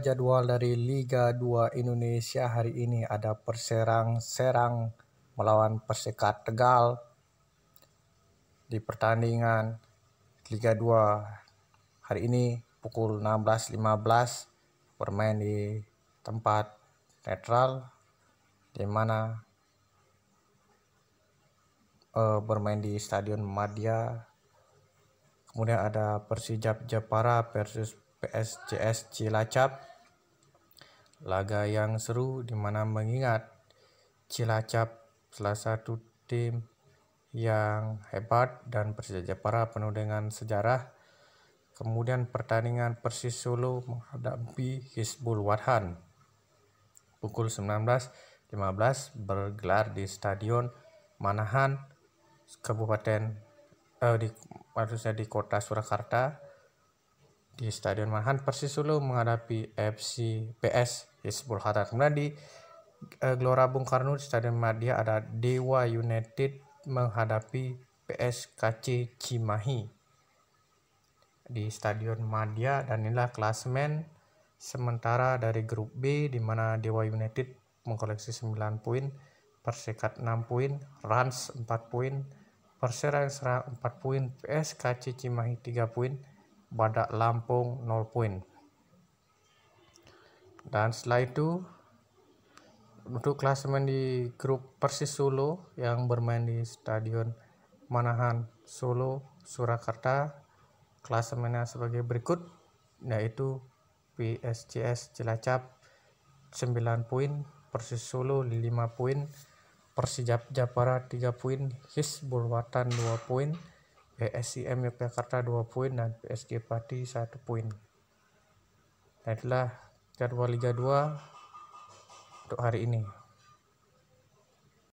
jadwal dari Liga 2 Indonesia hari ini ada Perserang Serang melawan Persekat Tegal di pertandingan Liga 2 hari ini pukul 16.15 bermain di tempat netral di mana uh, bermain di Stadion Madia kemudian ada Persija Jepara versus PSCS Cilacap. Laga yang seru di mana mengingat Cilacap salah satu tim yang hebat dan Persija para penuh dengan sejarah. Kemudian pertandingan Persis Solo menghadapi Hizbul Wadhan pukul 19.15 bergelar di Stadion Manahan, Kabupaten eh, di maksudnya di Kota Surakarta di Stadion Manahan Persis Solo menghadapi FC PS Hizbul Hatta. Kemudian di uh, Gelora Bung Karno di Stadion Madia ada Dewa United menghadapi PS PSKC Cimahi di Stadion Madia dan inilah klasemen sementara dari grup B di mana Dewa United mengkoleksi 9 poin, Persikat 6 poin, Rans 4 poin, Persera yang 4 poin, PSKC Cimahi 3 poin, Badak Lampung 0 poin dan setelah itu untuk klasemen di grup Persis Solo yang bermain di Stadion Manahan Solo Surakarta klasemennya sebagai berikut yaitu PSCS Cilacap 9 poin Persis Solo 5 poin Persijap Japara 3 poin His Watan 2 poin PSIM Yogyakarta 2 poin dan PSG Pati 1 poin. Nah, itulah jadwal Liga 2 untuk hari ini.